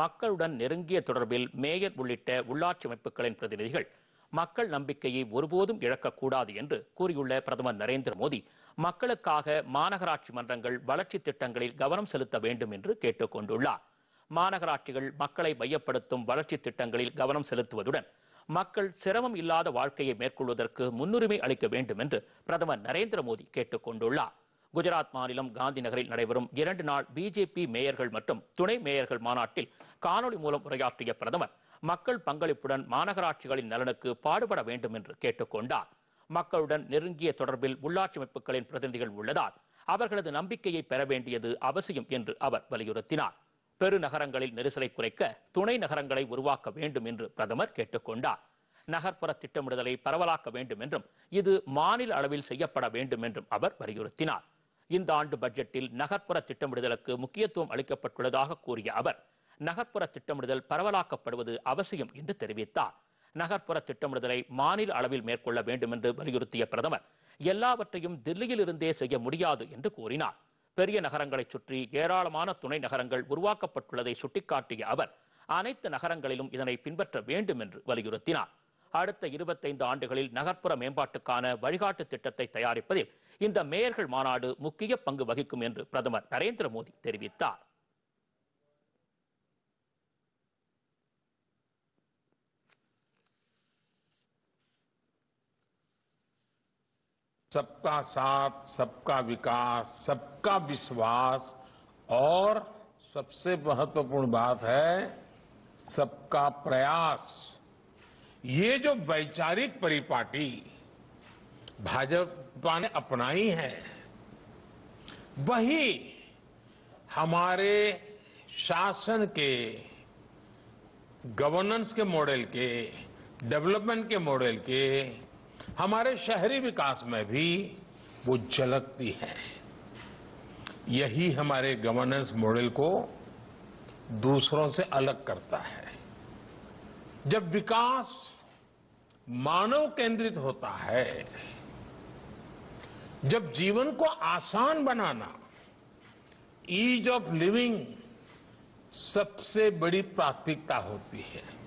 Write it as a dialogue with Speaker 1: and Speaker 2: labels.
Speaker 1: மக்களுடன் நெருங்கிய தொடர்பில் மேயர் உள்ளிட்ட உள்ளாட்சி அமைப்புகளின் பிரதிநிதிகள் மக்கள் நம்பிக்கையை ஒருபோதும் இழக்கக்கூடாது என்று கூறியுள்ள பிரதமர் நரேந்திர மோடி மக்களுக்காக மாநகராட்சி மன்றங்கள் வளர்ச்சி திட்டங்களில் கவனம் செலுத்த வேண்டும் என்று கேட்டுக் கொண்டுள்ளார் மாநகராட்சிகள் மக்களை மையப்படுத்தும் வளர்ச்சி திட்டங்களில் கவனம் செலுத்துவதுடன் மக்கள் சிரமம் இல்லாத வாழ்க்கையை மேற்கொள்வதற்கு முன்னுரிமை அளிக்க வேண்டும் என்று பிரதமர் நரேந்திர மோடி கேட்டுக் கொண்டுள்ளார் குஜராத் மாநிலம் காந்தி நகரில் நடைபெறும் இரண்டு நாள் பிஜேபி மேயர்கள் மற்றும் துணை மேயர்கள் மாநாட்டில் காணொலி மூலம் உரையாற்றிய பிரதமர் மக்கள் பங்களிப்புடன் மாநகராட்சிகளின் நலனுக்கு பாடுபட வேண்டும் என்று கேட்டுக்கொண்டார் மக்களுடன் நெருங்கிய தொடர்பில் உள்ளாட்சி அமைப்புகளின் பிரதிநிதிகள் உள்ளதால் அவர்களது நம்பிக்கையை பெற வேண்டியது அவசியம் என்று அவர் வலியுறுத்தினார் பெருநகரங்களில் நெரிசலை குறைக்க துணை நகரங்களை உருவாக்க வேண்டும் என்று பிரதமர் கேட்டுக்கொண்டார் நகர்ப்புற திட்டமிடுதலை பரவலாக்க வேண்டும் என்றும் இது மாநில அளவில் செய்யப்பட வேண்டும் என்றும் அவர் வலியுறுத்தினார் இந்த ஆண்டு பட்ஜெட்டில் நகர்ப்புற திட்டமிடுதலுக்கு முக்கியத்துவம் அளிக்கப்பட்டுள்ளதாக கூறிய அவர் நகர்ப்புற திட்டமிடுதல் பரவலாக்கப்படுவது அவசியம் என்று தெரிவித்தார் நகர்ப்புற திட்டமிடுதலை மாநில அளவில் மேற்கொள்ள வேண்டும் என்று வலியுறுத்திய பிரதமர் எல்லாவற்றையும் தில்லியில் இருந்தே செய்ய முடியாது என்று கூறினார் பெரிய நகரங்களைச் சுற்றி ஏராளமான துணை நகரங்கள் உருவாக்கப்பட்டுள்ளதை சுட்டிக்காட்டிய அவர் அனைத்து நகரங்களிலும் இதனை பின்பற்ற வேண்டும் என்று வலியுறுத்தினார் அடுத்த இருபத்தைந்து ஆண்டுகளில் நகர்ப்புற மேம்பாட்டுக்கான வழிகாட்டு திட்டத்தை தயாரிப்பதில் இந்த மேயர்கள் மாநாடு முக்கிய பங்கு வகிக்கும் என்று பிரதமர் நரேந்திர மோடி தெரிவித்தார்
Speaker 2: सबका साथ सबका विकास सबका विश्वास और सबसे महत्वपूर्ण बात है सबका प्रयास ये जो वैचारिक परिपाटी भाजपा ने अपनाई है वही हमारे शासन के गवर्नेंस के मॉडल के डेवलपमेंट के मॉडल के हमारे शहरी विकास में भी वो झलकती है यही हमारे गवर्नेंस मॉडल को दूसरों से अलग करता है जब विकास मानव केंद्रित होता है जब जीवन को आसान बनाना ईज ऑफ लिविंग सबसे बड़ी प्राथमिकता होती है